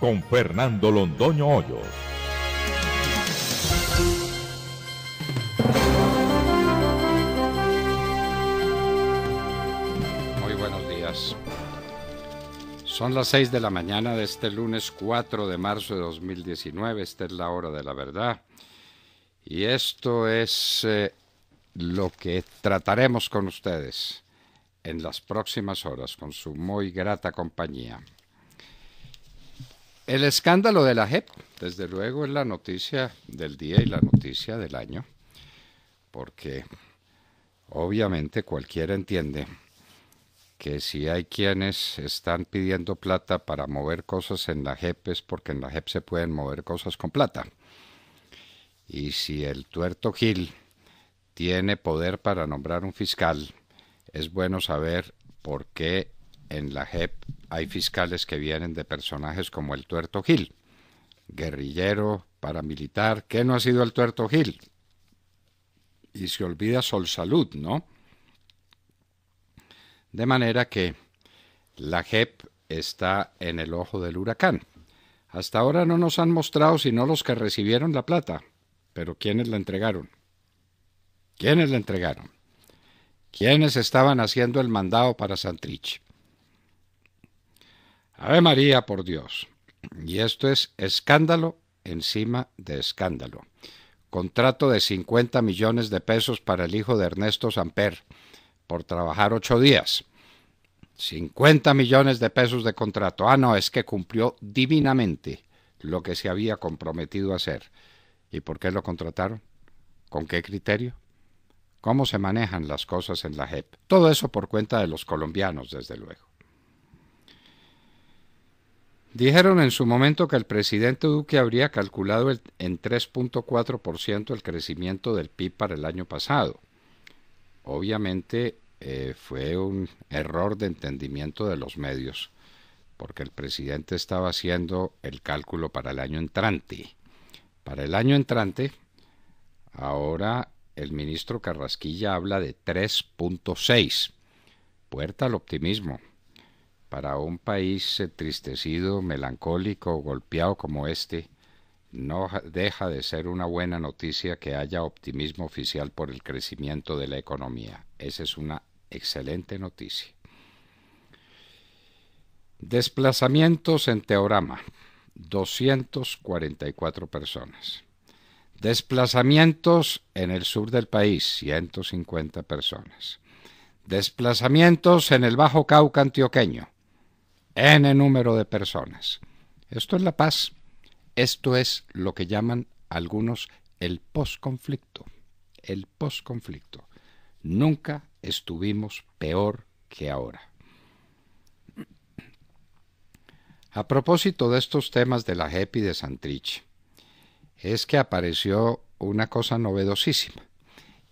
con Fernando Londoño Hoyos. Muy buenos días. Son las 6 de la mañana de este lunes 4 de marzo de 2019. Esta es la hora de la verdad. Y esto es eh, lo que trataremos con ustedes en las próximas horas con su muy grata compañía. El escándalo de la JEP, desde luego, es la noticia del día y la noticia del año, porque obviamente cualquiera entiende que si hay quienes están pidiendo plata para mover cosas en la JEP es porque en la JEP se pueden mover cosas con plata. Y si el tuerto Gil tiene poder para nombrar un fiscal, es bueno saber por qué en la JEP hay fiscales que vienen de personajes como el Tuerto Gil, guerrillero, paramilitar, ¿qué no ha sido el Tuerto Gil? Y se olvida Sol Salud, ¿no? De manera que la JEP está en el ojo del huracán. Hasta ahora no nos han mostrado sino los que recibieron la plata, pero ¿quiénes la entregaron? ¿Quiénes la entregaron? ¿Quiénes estaban haciendo el mandado para Santrich? Ave María, por Dios. Y esto es escándalo encima de escándalo. Contrato de 50 millones de pesos para el hijo de Ernesto Samper por trabajar ocho días. 50 millones de pesos de contrato. Ah, no, es que cumplió divinamente lo que se había comprometido a hacer. ¿Y por qué lo contrataron? ¿Con qué criterio? ¿Cómo se manejan las cosas en la JEP? Todo eso por cuenta de los colombianos, desde luego. Dijeron en su momento que el presidente Duque habría calculado en 3.4% el crecimiento del PIB para el año pasado. Obviamente eh, fue un error de entendimiento de los medios, porque el presidente estaba haciendo el cálculo para el año entrante. Para el año entrante, ahora el ministro Carrasquilla habla de 3.6. Puerta al optimismo. Para un país entristecido, eh, melancólico, golpeado como este, no deja de ser una buena noticia que haya optimismo oficial por el crecimiento de la economía. Esa es una excelente noticia. Desplazamientos en Teorama. 244 personas. Desplazamientos en el sur del país, 150 personas. Desplazamientos en el Bajo Cauca antioqueño, N número de personas. Esto es la paz. Esto es lo que llaman algunos el posconflicto. El posconflicto. Nunca estuvimos peor que ahora. A propósito de estos temas de la JEP y de Santrich, es que apareció una cosa novedosísima,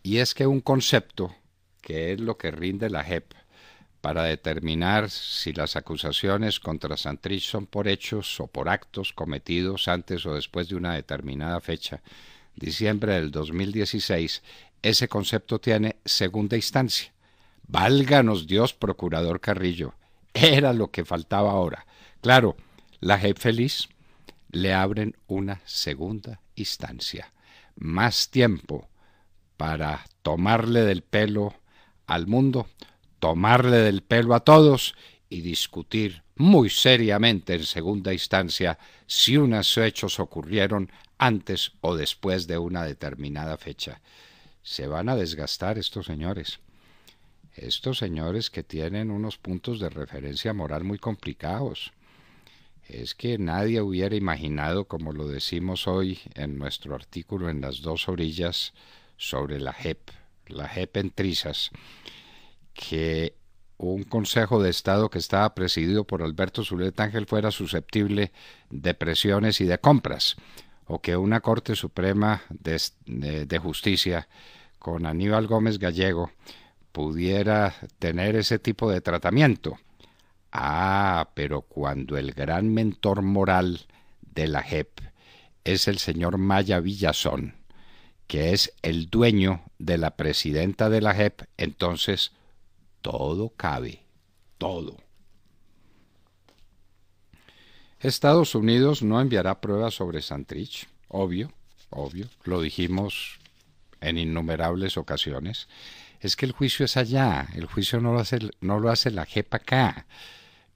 y es que un concepto, que es lo que rinde la JEP, para determinar si las acusaciones contra Santrich son por hechos o por actos cometidos antes o después de una determinada fecha, diciembre del 2016, ese concepto tiene segunda instancia. Válganos Dios, procurador Carrillo. Era lo que faltaba ahora. Claro, la jefe feliz le abren una segunda instancia. Más tiempo para tomarle del pelo al mundo tomarle del pelo a todos y discutir muy seriamente en segunda instancia si unos hechos ocurrieron antes o después de una determinada fecha. Se van a desgastar estos señores. Estos señores que tienen unos puntos de referencia moral muy complicados. Es que nadie hubiera imaginado, como lo decimos hoy en nuestro artículo en las dos orillas sobre la JEP, la JEP en trizas, que un Consejo de Estado que estaba presidido por Alberto Zuleta Ángel fuera susceptible de presiones y de compras, o que una Corte Suprema de, de Justicia con Aníbal Gómez Gallego pudiera tener ese tipo de tratamiento. Ah, pero cuando el gran mentor moral de la JEP es el señor Maya Villazón, que es el dueño de la presidenta de la JEP, entonces todo cabe, todo. Estados Unidos no enviará pruebas sobre Santrich, obvio, obvio, lo dijimos en innumerables ocasiones. Es que el juicio es allá, el juicio no lo hace, no lo hace la JEP acá.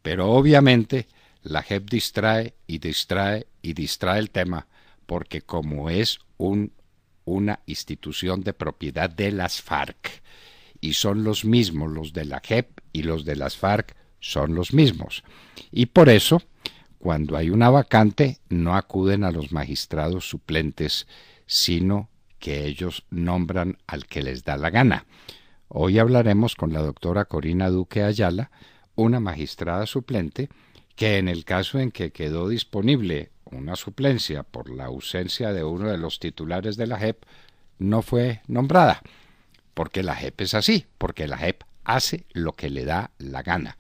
Pero obviamente la JEP distrae y distrae y distrae el tema, porque como es una institución de propiedad de las FARC, y son los mismos, los de la JEP y los de las FARC son los mismos. Y por eso, cuando hay una vacante, no acuden a los magistrados suplentes, sino que ellos nombran al que les da la gana. Hoy hablaremos con la doctora Corina Duque Ayala, una magistrada suplente, que en el caso en que quedó disponible una suplencia por la ausencia de uno de los titulares de la JEP, no fue nombrada porque la JEP es así, porque la JEP hace lo que le da la gana,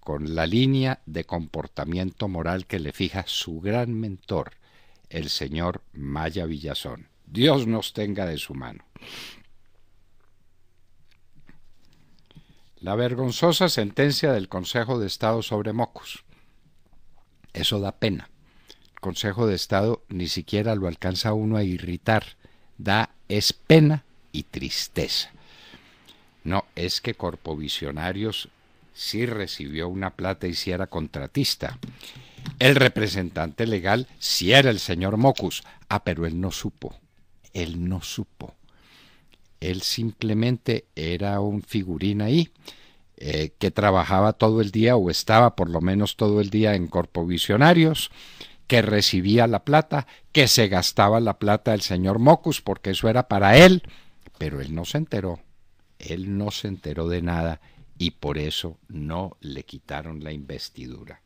con la línea de comportamiento moral que le fija su gran mentor, el señor Maya Villazón. Dios nos tenga de su mano. La vergonzosa sentencia del Consejo de Estado sobre Mocus. Eso da pena. El Consejo de Estado ni siquiera lo alcanza uno a irritar. Da es pena y tristeza. No, es que Corpovisionarios sí recibió una plata y sí era contratista. El representante legal sí era el señor Mocus. Ah, pero él no supo. Él no supo. Él simplemente era un figurín ahí eh, que trabajaba todo el día o estaba por lo menos todo el día en Corpovisionarios que recibía la plata, que se gastaba la plata del señor Mocus, porque eso era para él, pero él no se enteró, él no se enteró de nada y por eso no le quitaron la investidura.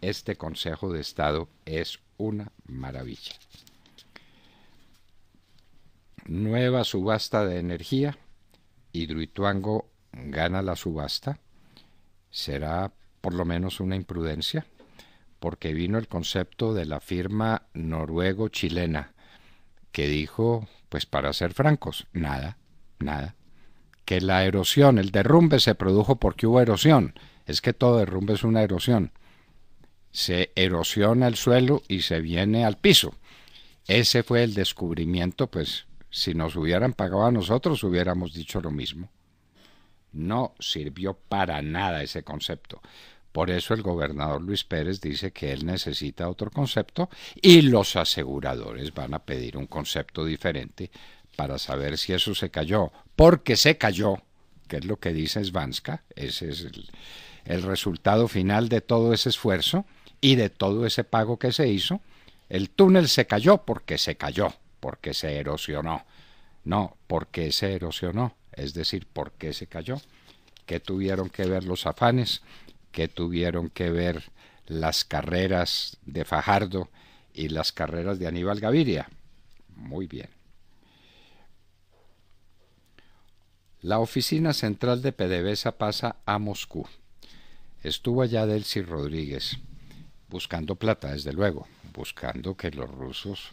Este Consejo de Estado es una maravilla. Nueva subasta de energía. Hidroituango gana la subasta. Será por lo menos una imprudencia, porque vino el concepto de la firma noruego-chilena, que dijo pues para ser francos, nada, nada. Que la erosión, el derrumbe se produjo porque hubo erosión. Es que todo derrumbe es una erosión. Se erosiona el suelo y se viene al piso. Ese fue el descubrimiento, pues si nos hubieran pagado a nosotros hubiéramos dicho lo mismo. No sirvió para nada ese concepto. Por eso el gobernador Luis Pérez dice que él necesita otro concepto y los aseguradores van a pedir un concepto diferente para saber si eso se cayó, porque se cayó, que es lo que dice Svanska, ese es el, resultado final de todo ese esfuerzo y de todo ese pago que se hizo. El túnel se cayó porque se cayó, porque se erosionó. No, porque se erosionó, es decir, porque se cayó. ¿Qué tuvieron que ver los afanes? que tuvieron que ver las carreras de Fajardo y las carreras de Aníbal Gaviria. Muy bien. La oficina central de PDVSA pasa a Moscú. Estuvo allá Delcy Rodríguez, buscando plata, desde luego, buscando que los rusos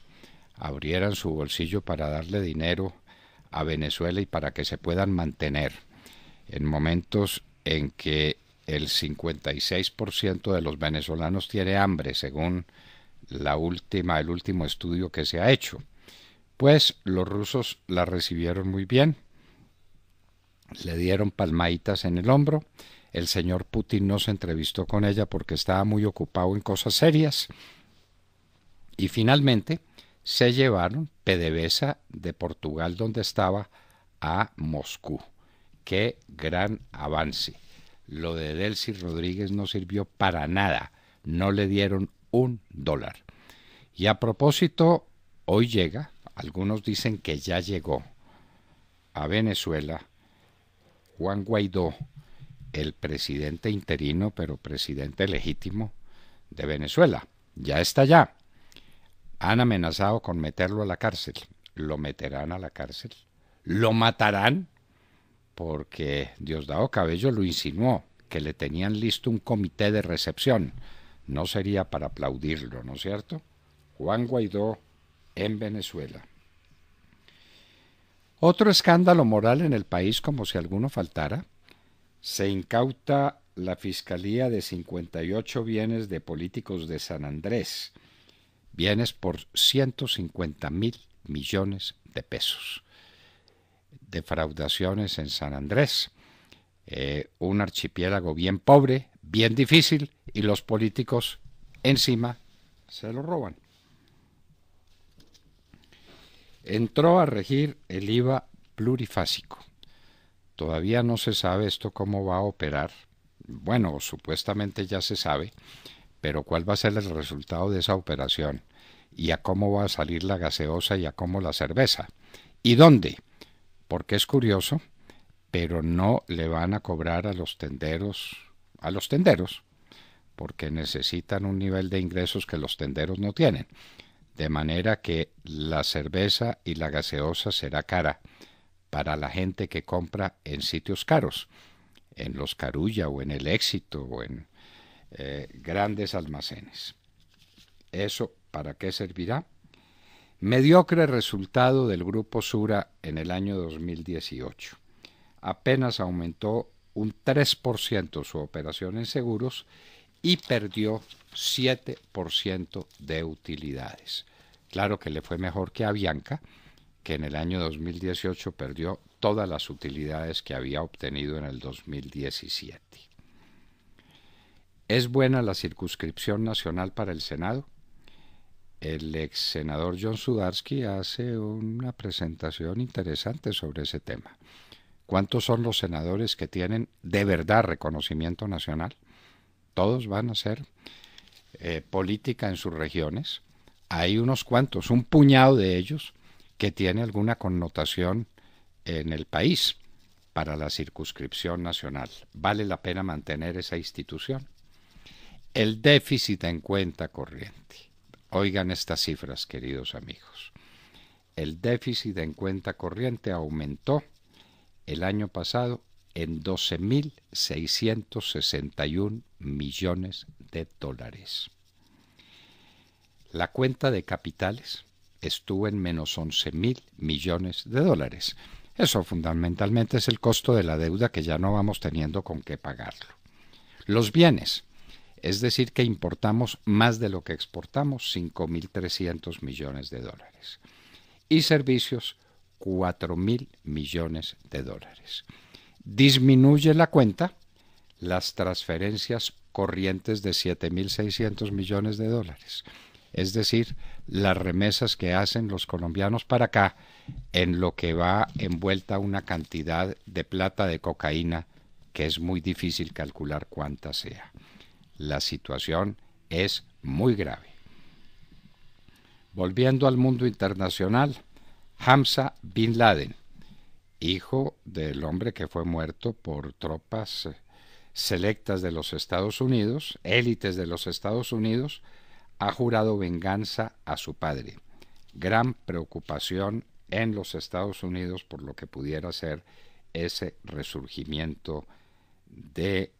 abrieran su bolsillo para darle dinero a Venezuela y para que se puedan mantener en momentos en que el 56% de los venezolanos tiene hambre, según la última, el último estudio que se ha hecho. Pues los rusos la recibieron muy bien, le dieron palmaditas en el hombro, el señor Putin no se entrevistó con ella porque estaba muy ocupado en cosas serias, y finalmente se llevaron PDVSA de Portugal donde estaba a Moscú. Qué gran avance. Lo de Delcy Rodríguez no sirvió para nada. No le dieron un dólar. Y a propósito, hoy llega, algunos dicen que ya llegó a Venezuela Juan Guaidó, el presidente interino, pero presidente legítimo de Venezuela. Ya está ya. Han amenazado con meterlo a la cárcel. ¿Lo meterán a la cárcel? ¿Lo matarán? porque Diosdado Cabello lo insinuó, que le tenían listo un comité de recepción. No sería para aplaudirlo, ¿no es cierto? Juan Guaidó en Venezuela. Otro escándalo moral en el país, como si alguno faltara, se incauta la Fiscalía de 58 bienes de políticos de San Andrés, bienes por 150 mil millones de pesos defraudaciones en San Andrés. Eh, un archipiélago bien pobre, bien difícil, y los políticos encima se lo roban. Entró a regir el IVA plurifásico. Todavía no se sabe esto cómo va a operar. Bueno, supuestamente ya se sabe, pero cuál va a ser el resultado de esa operación y a cómo va a salir la gaseosa y a cómo la cerveza. ¿Y dónde? porque es curioso, pero no le van a cobrar a los tenderos, a los tenderos, porque necesitan un nivel de ingresos que los tenderos no tienen. De manera que la cerveza y la gaseosa será cara para la gente que compra en sitios caros, en los Carulla o en el Éxito o en eh, grandes almacenes. ¿Eso para qué servirá? Mediocre resultado del Grupo Sura en el año 2018. Apenas aumentó un 3% su operación en seguros y perdió 7% de utilidades. Claro que le fue mejor que a Bianca, que en el año 2018 perdió todas las utilidades que había obtenido en el 2017. ¿Es buena la circunscripción nacional para el Senado? el ex senador John Sudarsky hace una presentación interesante sobre ese tema. ¿Cuántos son los senadores que tienen de verdad reconocimiento nacional? Todos van a ser eh, política en sus regiones. Hay unos cuantos, un puñado de ellos, que tiene alguna connotación en el país para la circunscripción nacional. Vale la pena mantener esa institución. El déficit en cuenta corriente Oigan estas cifras, queridos amigos. El déficit en cuenta corriente aumentó el año pasado en 12.661 millones de dólares. La cuenta de capitales estuvo en menos 11.000 millones de dólares. Eso fundamentalmente es el costo de la deuda que ya no vamos teniendo con qué pagarlo. Los bienes es decir, que importamos más de lo que exportamos, 5.300 millones de dólares. Y servicios, 4.000 millones de dólares. Disminuye la cuenta las transferencias corrientes de 7.600 millones de dólares, es decir, las remesas que hacen los colombianos para acá, en lo que va envuelta una cantidad de plata de cocaína que es muy difícil calcular cuánta sea. La situación es muy grave. Volviendo al mundo internacional, Hamza Bin Laden, hijo del hombre que fue muerto por tropas eh, selectas de los Estados Unidos, élites de los Estados Unidos, ha jurado venganza a su padre. Gran preocupación en los Estados Unidos por lo que pudiera ser ese resurgimiento de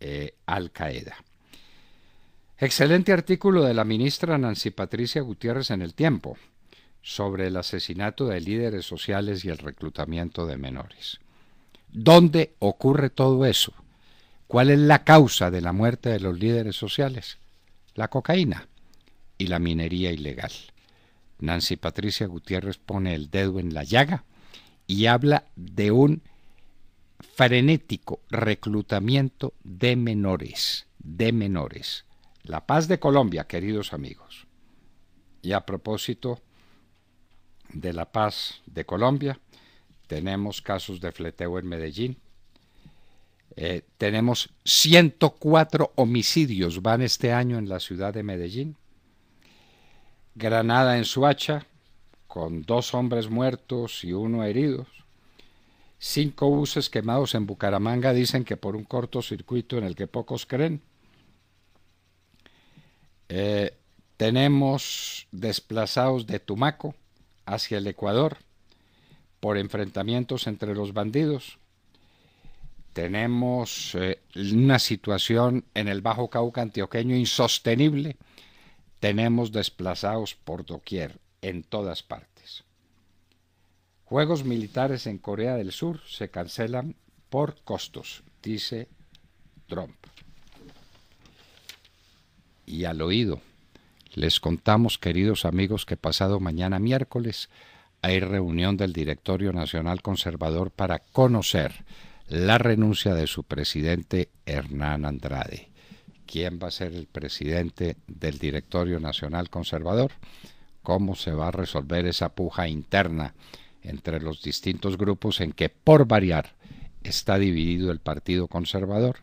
eh, Al Qaeda. Excelente artículo de la ministra Nancy Patricia Gutiérrez en El Tiempo sobre el asesinato de líderes sociales y el reclutamiento de menores. ¿Dónde ocurre todo eso? ¿Cuál es la causa de la muerte de los líderes sociales? La cocaína y la minería ilegal. Nancy Patricia Gutiérrez pone el dedo en la llaga y habla de un frenético reclutamiento de menores, de menores. La paz de Colombia, queridos amigos. Y a propósito de la paz de Colombia, tenemos casos de fleteo en Medellín. Eh, tenemos 104 homicidios van este año en la ciudad de Medellín. Granada en Suacha, con dos hombres muertos y uno herido, Cinco buses quemados en Bucaramanga dicen que por un cortocircuito en el que pocos creen. Eh, tenemos desplazados de Tumaco hacia el Ecuador por enfrentamientos entre los bandidos. Tenemos eh, una situación en el Bajo Cauca antioqueño insostenible. Tenemos desplazados por doquier, en todas partes. Juegos militares en Corea del Sur se cancelan por costos, dice Trump y al oído. Les contamos, queridos amigos, que pasado mañana miércoles hay reunión del Directorio Nacional Conservador para conocer la renuncia de su presidente Hernán Andrade. ¿Quién va a ser el presidente del Directorio Nacional Conservador? ¿Cómo se va a resolver esa puja interna entre los distintos grupos en que, por variar, está dividido el Partido Conservador?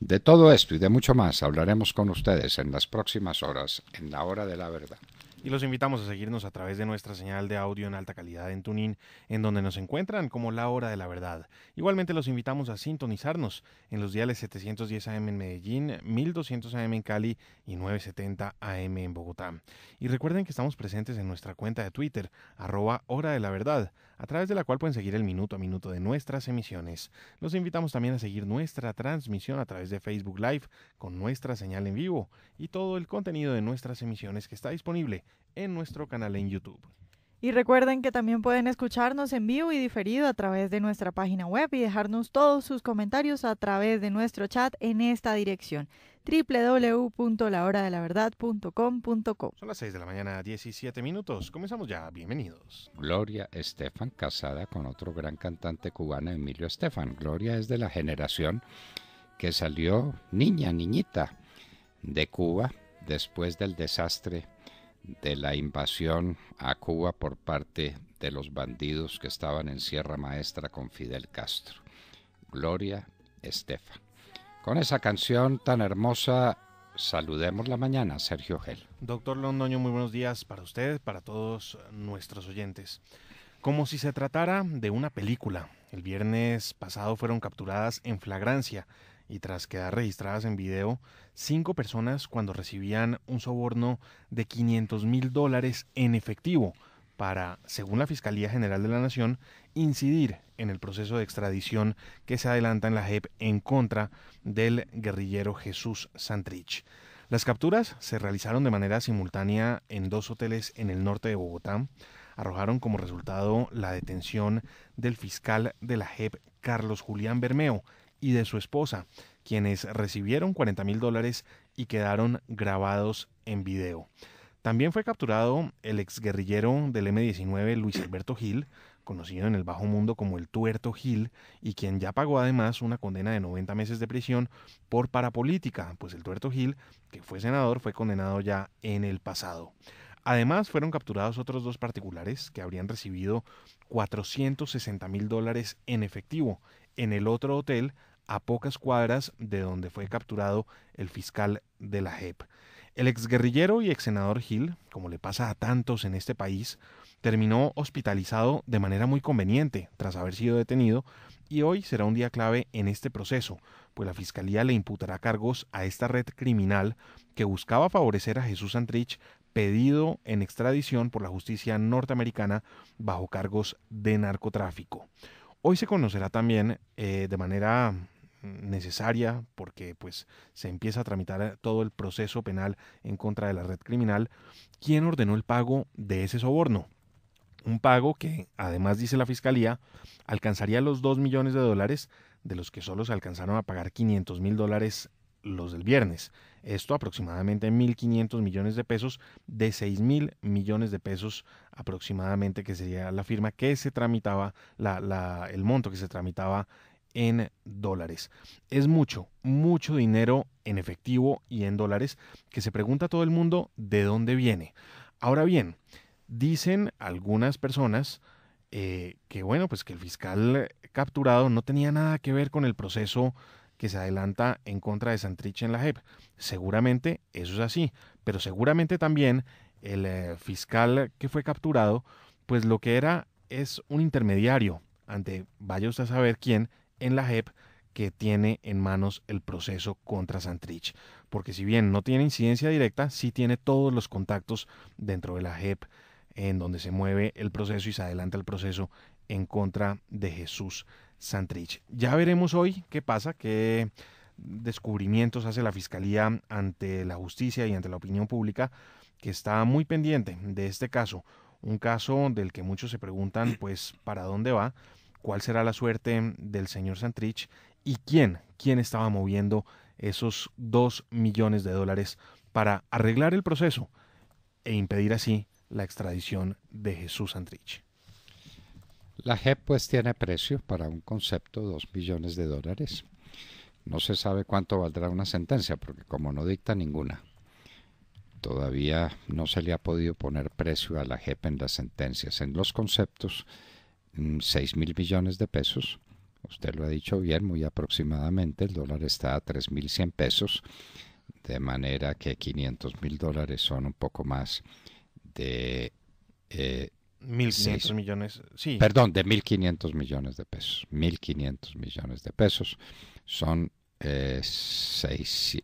De todo esto y de mucho más hablaremos con ustedes en las próximas horas, en la hora de la verdad. Y los invitamos a seguirnos a través de nuestra señal de audio en alta calidad en Tunin, en donde nos encuentran como La Hora de la Verdad. Igualmente los invitamos a sintonizarnos en los diales 710 AM en Medellín, 1200 AM en Cali y 970 AM en Bogotá. Y recuerden que estamos presentes en nuestra cuenta de Twitter, arroba Hora de la Verdad a través de la cual pueden seguir el minuto a minuto de nuestras emisiones. Los invitamos también a seguir nuestra transmisión a través de Facebook Live con nuestra señal en vivo y todo el contenido de nuestras emisiones que está disponible en nuestro canal en YouTube. Y recuerden que también pueden escucharnos en vivo y diferido a través de nuestra página web y dejarnos todos sus comentarios a través de nuestro chat en esta dirección www.lahoradelaverdad.com.co Son las 6 de la mañana, 17 minutos. Comenzamos ya, bienvenidos. Gloria Estefan, casada con otro gran cantante cubano, Emilio Estefan. Gloria es de la generación que salió niña, niñita, de Cuba después del desastre de la invasión a Cuba por parte de los bandidos que estaban en Sierra Maestra con Fidel Castro. Gloria Estefan. Con esa canción tan hermosa, saludemos la mañana, Sergio Gel. Doctor Londoño, muy buenos días para usted, para todos nuestros oyentes. Como si se tratara de una película, el viernes pasado fueron capturadas en flagrancia y tras quedar registradas en video, cinco personas cuando recibían un soborno de 500 mil dólares en efectivo para, según la Fiscalía General de la Nación, incidir en el proceso de extradición que se adelanta en la JEP en contra del guerrillero Jesús Santrich. Las capturas se realizaron de manera simultánea en dos hoteles en el norte de Bogotá. Arrojaron como resultado la detención del fiscal de la JEP, Carlos Julián Bermeo, y de su esposa, quienes recibieron 40 mil dólares y quedaron grabados en video. También fue capturado el exguerrillero del M-19 Luis Alberto Gil, conocido en el bajo mundo como el Tuerto Gil, y quien ya pagó además una condena de 90 meses de prisión por parapolítica, pues el Tuerto Gil, que fue senador, fue condenado ya en el pasado. Además, fueron capturados otros dos particulares que habrían recibido 460 mil dólares en efectivo en el otro hotel a pocas cuadras de donde fue capturado el fiscal de la JEP. El exguerrillero y exsenador Gil, como le pasa a tantos en este país, terminó hospitalizado de manera muy conveniente tras haber sido detenido y hoy será un día clave en este proceso, pues la Fiscalía le imputará cargos a esta red criminal que buscaba favorecer a Jesús Andrich, pedido en extradición por la justicia norteamericana bajo cargos de narcotráfico. Hoy se conocerá también eh, de manera necesaria porque pues se empieza a tramitar eh, todo el proceso penal en contra de la red criminal, quien ordenó el pago de ese soborno? Un pago que, además dice la Fiscalía, alcanzaría los 2 millones de dólares, de los que solo se alcanzaron a pagar 500 mil dólares los del viernes. Esto aproximadamente 1.500 millones de pesos de mil millones de pesos aproximadamente que sería la firma que se tramitaba, la, el monto que se tramitaba en dólares. Es mucho, mucho dinero en efectivo y en dólares que se pregunta todo el mundo de dónde viene. Ahora bien, dicen algunas personas eh, que bueno, pues que el fiscal capturado no tenía nada que ver con el proceso que se adelanta en contra de Santrich en la JEP. Seguramente eso es así, pero seguramente también el eh, fiscal que fue capturado, pues lo que era es un intermediario ante vaya a saber quién en la JEP que tiene en manos el proceso contra Santrich. Porque si bien no tiene incidencia directa, sí tiene todos los contactos dentro de la JEP en donde se mueve el proceso y se adelanta el proceso en contra de Jesús Santrich. Ya veremos hoy qué pasa, qué descubrimientos hace la Fiscalía ante la justicia y ante la opinión pública que está muy pendiente de este caso. Un caso del que muchos se preguntan, pues, ¿para dónde va? cuál será la suerte del señor Santrich y quién, quién estaba moviendo esos dos millones de dólares para arreglar el proceso e impedir así la extradición de Jesús Santrich. La JEP pues tiene precio para un concepto, 2 millones de dólares. No se sabe cuánto valdrá una sentencia, porque como no dicta ninguna, todavía no se le ha podido poner precio a la JEP en las sentencias. En los conceptos 6 mm, mil millones de pesos. Usted lo ha dicho bien, muy aproximadamente. El dólar está a 3.100 pesos, de manera que 500 mil dólares son un poco más de... Eh, 1.500 millones, sí. Perdón, de 1.500 millones de pesos. 1.500 millones de pesos son eh,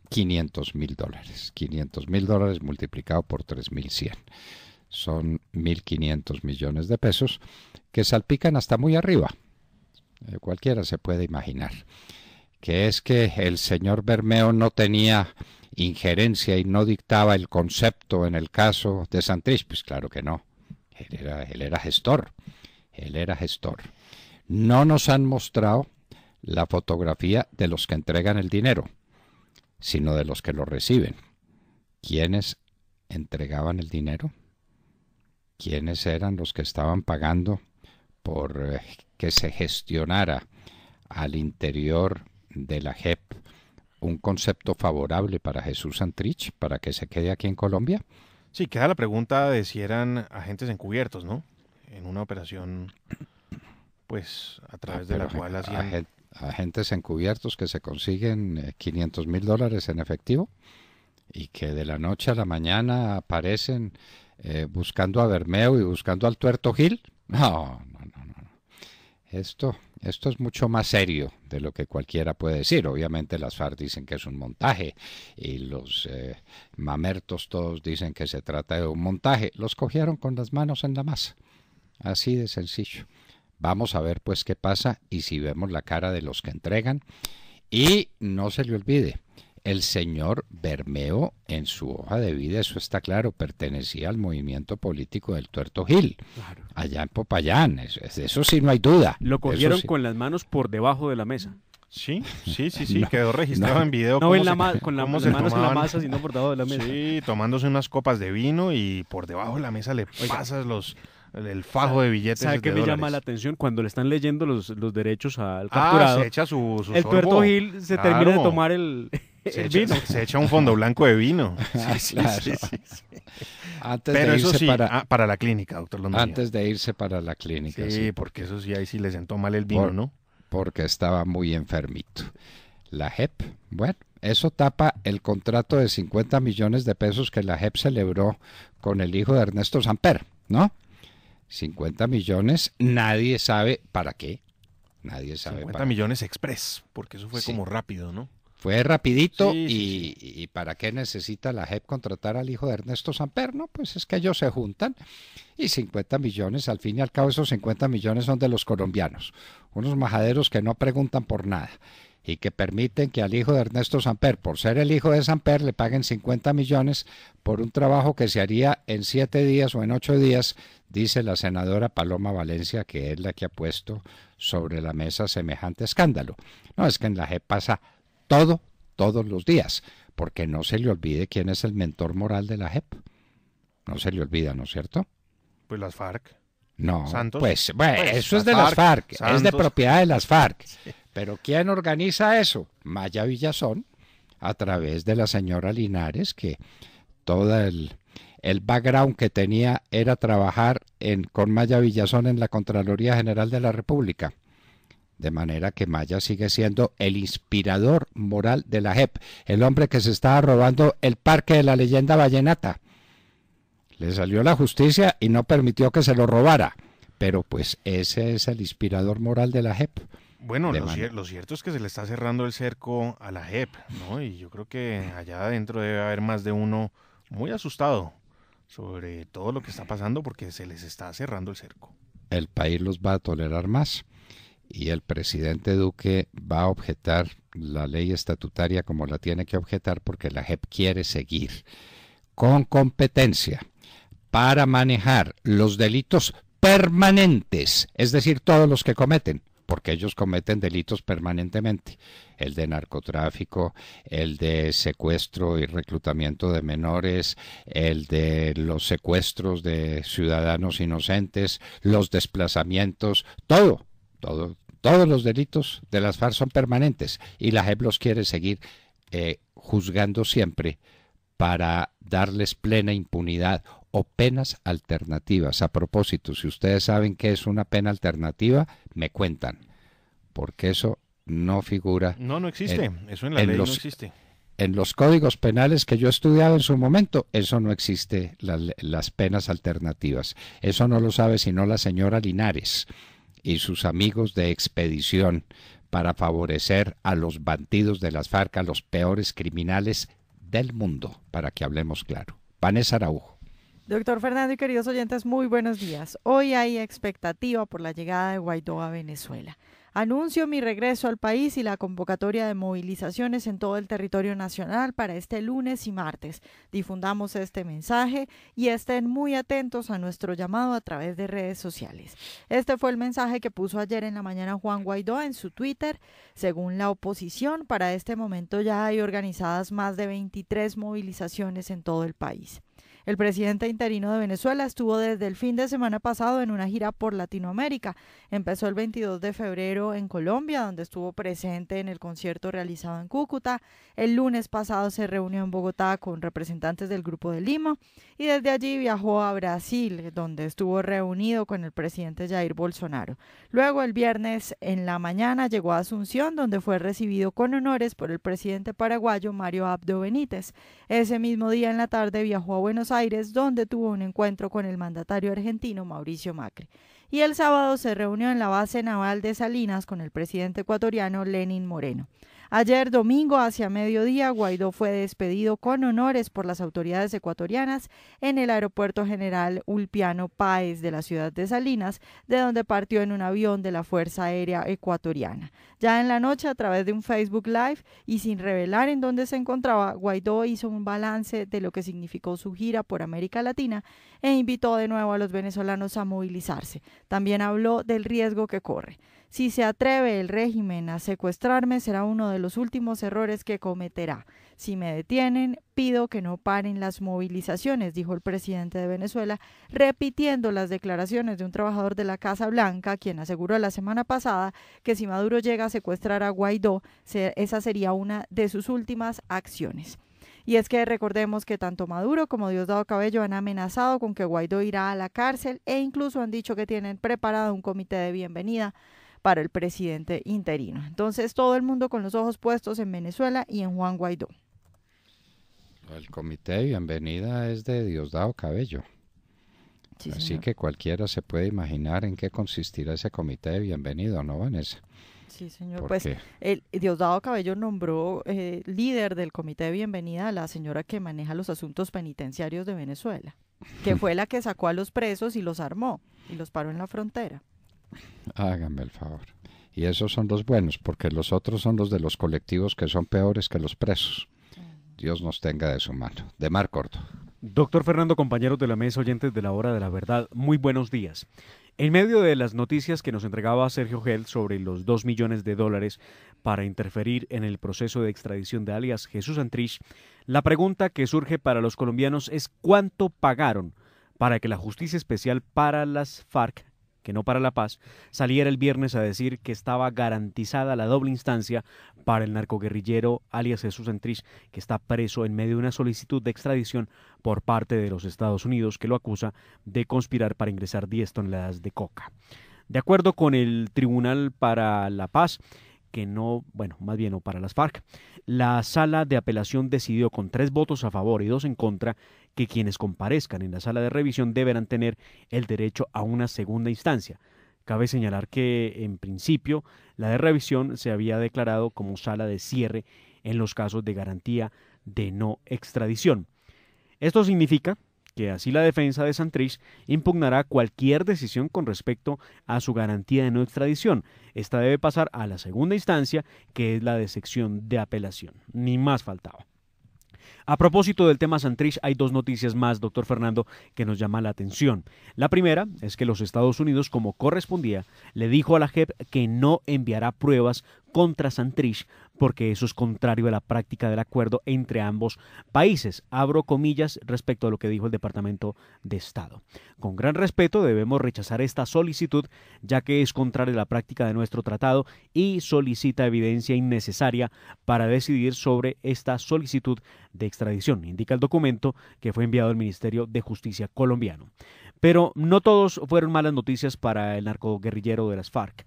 500 mil dólares. 500 mil dólares multiplicado por 3.100. Son 1.500 millones de pesos que salpican hasta muy arriba. Eh, cualquiera se puede imaginar que es que el señor Bermeo no tenía injerencia y no dictaba el concepto en el caso de Santrich, pues claro que no. Él era, él era gestor, él era gestor. No nos han mostrado la fotografía de los que entregan el dinero, sino de los que lo reciben. ¿Quiénes entregaban el dinero? ¿Quiénes eran los que estaban pagando por eh, que se gestionara al interior de la JEP un concepto favorable para Jesús Santrich para que se quede aquí en Colombia? Sí, queda la pregunta de si eran agentes encubiertos, ¿no? En una operación, pues, a través de la ah, cual hacían... agentes encubiertos que se consiguen 500 eh, mil dólares en efectivo y que de la noche a la mañana aparecen eh, buscando a Bermeo y buscando al Tuerto Gil. No, esto, esto es mucho más serio de lo que cualquiera puede decir. Obviamente las FARC dicen que es un montaje y los eh, mamertos todos dicen que se trata de un montaje. Los cogieron con las manos en la masa. Así de sencillo. Vamos a ver pues qué pasa y si vemos la cara de los que entregan. Y no se le olvide, el señor Bermeo en su hoja de vida, eso está claro, pertenecía al movimiento político del Tuerto Gil, claro. allá en Popayán, eso, sí no hay duda. Lo cogieron con las manos por debajo de la mesa. Sí, sí, sí, sí, quedó registrado en video. No en la con las manos en la masa, sino por debajo de la mesa. Sí, tomándose unas copas de vino y por debajo de la mesa le pasas los el fajo de billetes. ¿Sabe qué me llama la atención? Cuando le están leyendo los, derechos al capturado. Ah, se echa su, su El Tuerto Gil se termina de tomar el, se echa, un fondo blanco de vino. Ah, sí, sí, sí, Antes de irse eso sí, ah, para, la clínica, doctor Antes de irse para la clínica. Sí, porque eso sí, ahí sí le sentó mal el vino, ¿no? Porque estaba muy enfermito. La JEP, bueno, eso tapa el contrato de 50 millones de pesos que la JEP celebró con el hijo de Ernesto Samper, ¿no? 50 millones, nadie sabe para qué. Nadie sabe. 50 millones express, porque eso fue como rápido, ¿no? Fue rapidito y, para qué necesita la JEP contratar al hijo de Ernesto Samper, ¿no? Pues es que ellos se juntan y 50 millones, al fin y al cabo esos 50 millones son de los colombianos, unos majaderos que no preguntan por nada y que permiten que al hijo de Ernesto Samper, por ser el hijo de Samper, le paguen 50 millones por un trabajo que se haría en siete días o en ocho días, dice la senadora Paloma Valencia, que es la que ha puesto sobre la mesa semejante escándalo. No, es que en la JEP pasa todo, todos los días, porque no se le olvide quién es el mentor moral de la JEP. No se le olvida, ¿no es cierto? Pues las FARC. No, Pues, bueno, pues eso es de las FARC, es de propiedad de las FARC. Pero ¿quién organiza eso? Maya Villazón, a través de la señora Linares, que todo el, el background que tenía era trabajar en, con Maya Villazón en la Contraloría General de la República. De manera que Maya sigue siendo el inspirador moral de la JEP, el hombre que se estaba robando el parque de la leyenda vallenata. Le salió la justicia y no permitió que se lo robara, pero pues ese es el inspirador moral de la JEP. Bueno, lo, cierto es que se le está cerrando el cerco a la JEP, ¿no? Y yo creo que allá adentro debe haber más de uno muy asustado sobre todo lo que está pasando porque se les está cerrando el cerco. El país los va a tolerar más y el presidente Duque va a objetar la ley estatutaria como la tiene que objetar porque la JEP quiere seguir con competencia para manejar los delitos permanentes, es decir, todos los que cometen, porque ellos cometen delitos permanentemente, el de narcotráfico, el de secuestro y reclutamiento de menores, el de los secuestros de ciudadanos inocentes, los desplazamientos, todo, todo todos los delitos de las FARC son permanentes y la JEP los quiere seguir eh, juzgando siempre para darles plena impunidad o penas alternativas. A propósito, si ustedes saben qué es una pena alternativa, me cuentan, porque eso no figura. No, no existe. eso en la ley no existe. En los códigos penales que yo he estudiado en su momento, eso no existe, las penas alternativas. Eso no lo sabe sino la señora Linares y sus amigos de expedición para favorecer a los bandidos de las FARC, los peores criminales del mundo, para que hablemos claro. Vanessa Araujo. Doctor Fernando y queridos oyentes, muy buenos días. Hoy hay expectativa por la llegada de Guaidó a Venezuela. Anuncio mi regreso al país y la convocatoria de movilizaciones en todo el territorio nacional para este lunes y martes. Difundamos este mensaje y estén muy atentos a nuestro llamado a través de redes sociales. Este fue el mensaje que puso ayer en la mañana Juan Guaidó en su Twitter. Según la oposición, para este momento ya hay organizadas más de 23 movilizaciones en todo el país. El presidente interino de Venezuela estuvo desde el fin de semana pasado en una gira por Latinoamérica. Empezó el 22 de febrero en Colombia, donde estuvo presente en el concierto realizado en Cúcuta. El lunes pasado se reunió en Bogotá con representantes del Grupo de Lima y desde allí viajó a Brasil, donde estuvo reunido con el presidente Jair Bolsonaro. Luego el viernes en la mañana llegó a Asunción, donde fue recibido con honores por el presidente paraguayo Mario Abdo Benítez. Ese mismo día en la tarde viajó a Buenos Aires, donde tuvo un encuentro con el mandatario argentino Mauricio Macri. Y el sábado se reunió en la base naval de Salinas con el presidente ecuatoriano Lenin Moreno. Ayer domingo hacia mediodía, Guaidó fue despedido con honores por las autoridades ecuatorianas en el aeropuerto general Ulpiano Páez de la ciudad de Salinas, de donde partió en un avión de la Fuerza Aérea Ecuatoriana. Ya en la noche, a través de un Facebook Live y sin revelar en dónde se encontraba, Guaidó hizo un balance de lo que significó su gira por América Latina e invitó de nuevo a los venezolanos a movilizarse. También habló del riesgo que corre. Si se atreve el régimen a secuestrarme, será uno de los últimos errores que cometerá. Si me detienen, pido que no paren las movilizaciones, dijo el presidente de Venezuela, repitiendo las declaraciones de un trabajador de la Casa Blanca, quien aseguró la semana pasada que si Maduro llega a secuestrar a Guaidó, esa sería una de sus últimas acciones. Y es que recordemos que tanto Maduro como Diosdado Cabello han amenazado con que Guaidó irá a la cárcel e incluso han dicho que tienen preparado un comité de bienvenida para el presidente interino. Entonces todo el mundo con los ojos puestos en Venezuela y en Juan Guaidó. El comité de bienvenida es de Diosdado Cabello. Así que cualquiera se puede imaginar en qué consistirá ese comité de Bienvenida, ¿no, Vanessa? Sí, señor. Pues el Diosdado Cabello nombró eh, líder del comité de bienvenida a la señora que maneja los asuntos penitenciarios de Venezuela, que fue la que sacó a los presos y los armó y los paró en la frontera. Háganme el favor. Y esos son los buenos, porque los otros son los de los colectivos que son peores que los presos. Dios nos tenga de su mano. De Mar Corto. Doctor Fernando, compañeros de la mesa, oyentes de la hora de la verdad, muy buenos días. En medio de las noticias que nos entregaba Sergio Gel sobre los dos millones de dólares para interferir en el proceso de extradición de alias Jesús Antrich, la pregunta que surge para los colombianos es cuánto pagaron para que la Justicia Especial para las FARC que no para la paz, saliera el viernes a decir que estaba garantizada la doble instancia para el narcoguerrillero alias Jesús Santrich, que está preso en medio de una solicitud de extradición por parte de los Estados Unidos, que lo acusa de conspirar para ingresar 10 toneladas de coca. De acuerdo con el Tribunal para la Paz, que no, bueno, más bien no para las FARC. La sala de apelación decidió con tres votos a favor y dos en contra que quienes comparezcan en la sala de revisión deberán tener el derecho a una segunda instancia. Cabe señalar que, en principio, la de revisión se había declarado como sala de cierre en los casos de garantía de no extradición. Esto significa que así la defensa de Santrich impugnará cualquier decisión con respecto a su garantía de no extradición. Esta debe pasar a la segunda instancia, que es la de sección de apelación. Ni más faltaba. A propósito del tema Santrich, hay dos noticias más, doctor Fernando, que nos llama la atención. La primera es que los Estados Unidos, como correspondía, le dijo a la JEP que no enviará pruebas contra Santrich porque eso es contrario a la práctica del acuerdo entre ambos países. Abro comillas respecto a lo que dijo el Departamento de Estado. Con gran respeto debemos rechazar esta solicitud, ya que es contraria a la práctica de nuestro tratado y solicita evidencia innecesaria para decidir sobre esta solicitud de extradición, indica el documento que fue enviado al Ministerio de Justicia colombiano. Pero no todos fueron malas noticias para el narcoguerrillero de las FARC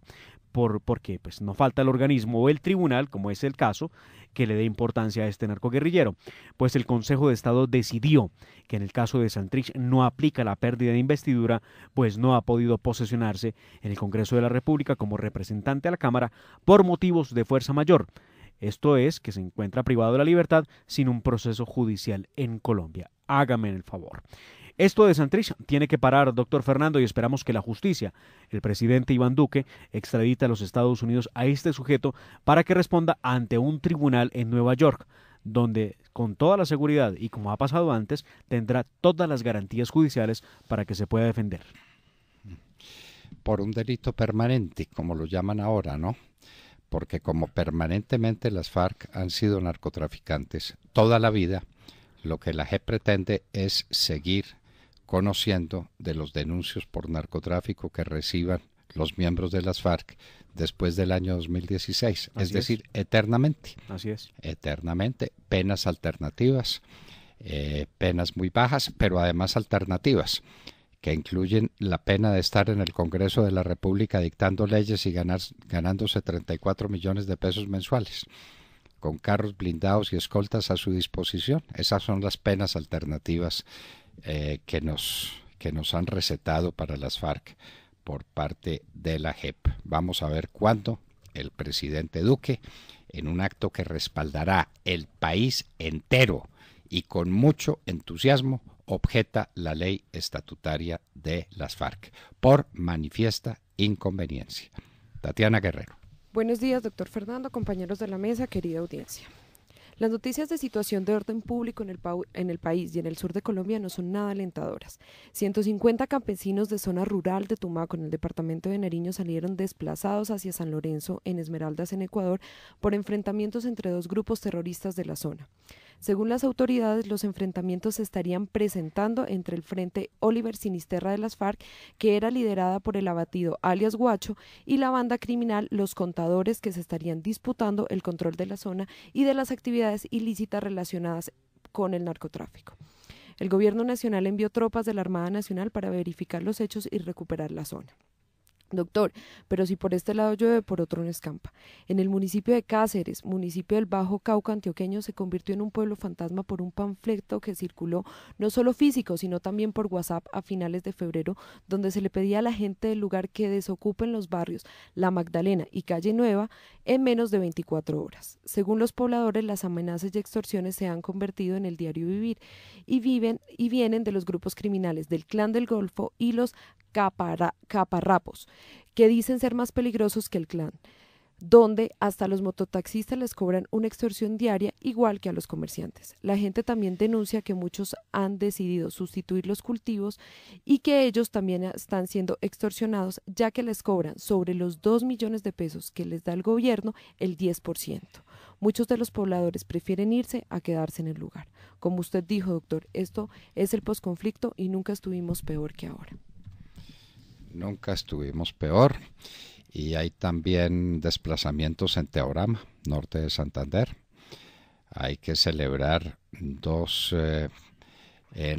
porque pues, no falta el organismo o el tribunal, como es el caso, que le dé importancia a este narcoguerrillero. Pues el Consejo de Estado decidió que en el caso de Santrich no aplica la pérdida de investidura, pues no ha podido posesionarse en el Congreso de la República como representante a la Cámara por motivos de fuerza mayor. Esto es, que se encuentra privado de la libertad sin un proceso judicial en Colombia. Hágame el favor. Esto de Santrich tiene que parar, doctor Fernando, y esperamos que la justicia, el presidente Iván Duque, extradite a los Estados Unidos a este sujeto para que responda ante un tribunal en Nueva York, donde con toda la seguridad y como ha pasado antes, tendrá todas las garantías judiciales para que se pueda defender. Por un delito permanente, como lo llaman ahora, ¿no? Porque como permanentemente las FARC han sido narcotraficantes toda la vida, lo que la JEP pretende es seguir conociendo de los denuncios por narcotráfico que reciban los miembros de las FARC después del año 2016, es decir, eternamente. Así es. Eternamente, penas alternativas, eh, penas muy bajas, pero además alternativas, que incluyen la pena de estar en el Congreso de la República dictando leyes y ganándose 34 millones de pesos mensuales con carros blindados y escoltas a su disposición. Esas son las penas alternativas eh, que, nos, que nos han recetado para las FARC por parte de la JEP. Vamos a ver cuándo el presidente Duque, en un acto que respaldará el país entero y con mucho entusiasmo, objeta la ley estatutaria de las FARC por manifiesta inconveniencia. Tatiana Guerrero. Buenos días, doctor Fernando, compañeros de la mesa, querida audiencia. Las noticias de situación de orden público en el, país y en el sur de Colombia no son nada alentadoras. 150 campesinos de zona rural de Tumaco, en el departamento de Nariño, salieron desplazados hacia San Lorenzo, en Esmeraldas, en Ecuador, por enfrentamientos entre dos grupos terroristas de la zona. Según las autoridades, los enfrentamientos se estarían presentando entre el Frente Oliver Sinisterra de las FARC, que era liderada por el abatido alias Guacho, y la banda criminal Los Contadores, que se estarían disputando el control de la zona y de las actividades ilícitas relacionadas con el narcotráfico. El Gobierno Nacional envió tropas de la Armada Nacional para verificar los hechos y recuperar la zona. Doctor, pero si por este lado llueve, por otro no escampa. En el municipio de Cáceres, municipio del Bajo Cauca antioqueño, se convirtió en un pueblo fantasma por un panfleto que circuló no solo físico, sino también por WhatsApp a finales de febrero, donde se le pedía a la gente del lugar que desocupen los barrios La Magdalena y Calle Nueva en menos de 24 horas. Según los pobladores, las amenazas y extorsiones se han convertido en el diario vivir y viven y vienen de los grupos criminales del Clan del Golfo y los caparrapos que dicen ser más peligrosos que el clan, donde hasta los mototaxistas les cobran una extorsión diaria igual que a los comerciantes. La gente también denuncia que muchos han decidido sustituir los cultivos y que ellos también están siendo extorsionados ya que les cobran sobre los 2 millones de pesos que les da el gobierno el 10%. Muchos de los pobladores prefieren irse a quedarse en el lugar. Como usted dijo, doctor, esto es el posconflicto y nunca estuvimos peor que ahora nunca estuvimos peor. Y hay también desplazamientos en Teorama, norte de Santander. Hay que celebrar dos eh,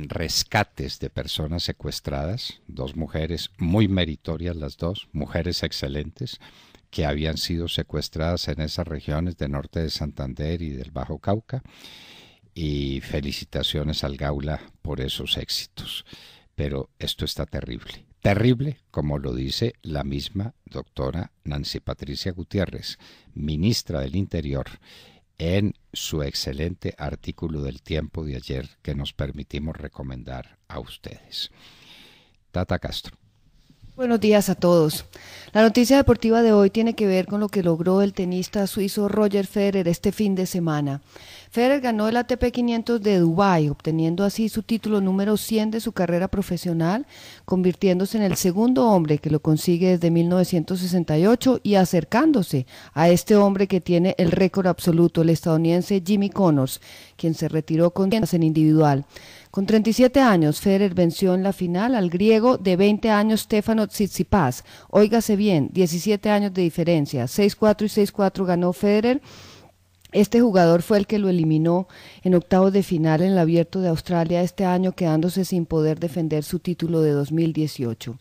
rescates de personas secuestradas, dos mujeres muy meritorias las dos, mujeres excelentes, que habían sido secuestradas en esas regiones de norte de Santander y del Bajo Cauca. Y felicitaciones al Gaula por esos éxitos. Pero esto está terrible terrible, como lo dice la misma doctora Nancy Patricia Gutiérrez, ministra del Interior, en su excelente artículo del tiempo de ayer que nos permitimos recomendar a ustedes. Tata Castro. Buenos días a todos. La noticia deportiva de hoy tiene que ver con lo que logró el tenista suizo Roger Federer este fin de semana. Federer ganó el ATP 500 de Dubái, obteniendo así su título número 100 de su carrera profesional, convirtiéndose en el segundo hombre que lo consigue desde 1968 y acercándose a este hombre que tiene el récord absoluto, el estadounidense Jimmy Connors, quien se retiró con en individual. Con 37 años, Federer venció en la final al griego de 20 años Stefano Tsitsipas. Óigase bien, 17 años de diferencia, 6-4 y 6-4 ganó Federer este jugador fue el que lo eliminó en octavos de final en el Abierto de Australia este año, quedándose sin poder defender su título de 2018.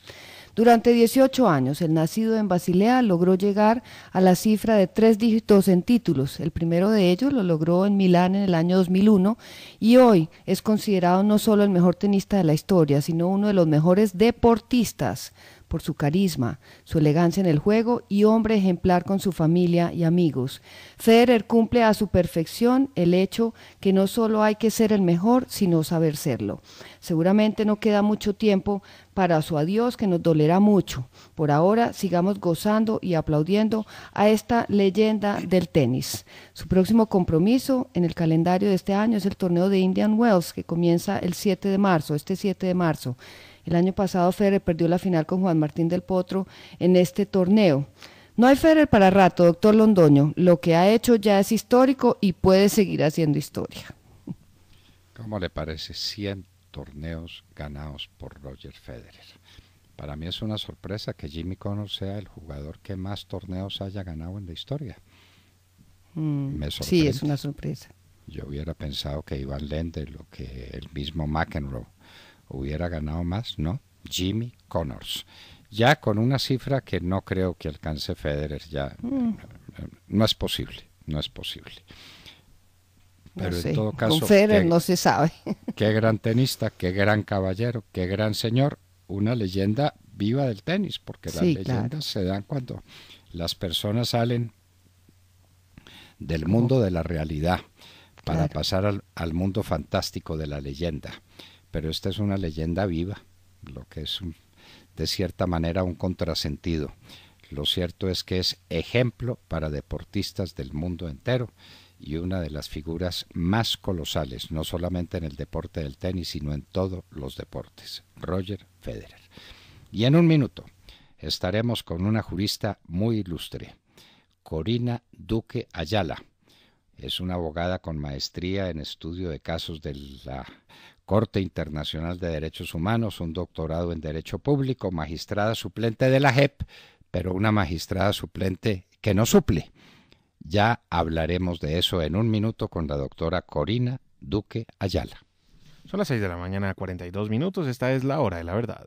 Durante 18 años, el nacido en Basilea logró llegar a la cifra de tres dígitos en títulos. El primero de ellos lo logró en Milán en el año 2001 y hoy es considerado no solo el mejor tenista de la historia, sino uno de los mejores deportistas por su carisma, su elegancia en el juego y hombre ejemplar con su familia y amigos. Federer cumple a su perfección el hecho que no solo hay que ser el mejor, sino saber serlo. Seguramente no queda mucho tiempo para su adiós que nos dolerá mucho. Por ahora sigamos gozando y aplaudiendo a esta leyenda del tenis. Su próximo compromiso en el calendario de este año es el torneo de Indian Wells que comienza el 7 de marzo, este 7 de marzo. El año pasado Federer perdió la final con Juan Martín del Potro en este torneo. No hay Federer para rato, doctor Londoño. Lo que ha hecho ya es histórico y puede seguir haciendo historia. ¿Cómo le parece 100 torneos ganados por Roger Federer? Para mí es una sorpresa que Jimmy Connors sea el jugador que más torneos haya ganado en la historia. Mm, sí, es una sorpresa. Yo hubiera pensado que Iván Lendl lo que el mismo McEnroe hubiera ganado más, ¿no? Jimmy Connors. Ya con una cifra que no creo que alcance Federer, ya mm. no es posible, no es posible. Pero en todo caso, Federer no se sabe. qué gran tenista, qué gran caballero, qué gran señor, una leyenda viva del tenis, porque las leyendas se dan cuando las personas salen del mundo de la realidad para pasar al mundo fantástico de la leyenda pero esta es una leyenda viva, lo que es de cierta manera un contrasentido. Lo cierto es que es ejemplo para deportistas del mundo entero y una de las figuras más colosales, no solamente en el deporte del tenis, sino en todos los deportes, Roger Federer. Y en un minuto estaremos con una jurista muy ilustre, Corina Duque Ayala. Es una abogada con maestría en estudio de casos de la Corte Internacional de Derechos Humanos, un doctorado en Derecho Público, magistrada suplente de la JEP, pero una magistrada suplente que no suple. Ya hablaremos de eso en un minuto con la doctora Corina Duque Ayala. Son las 6 de la mañana, 42 minutos. Esta es la hora de la verdad.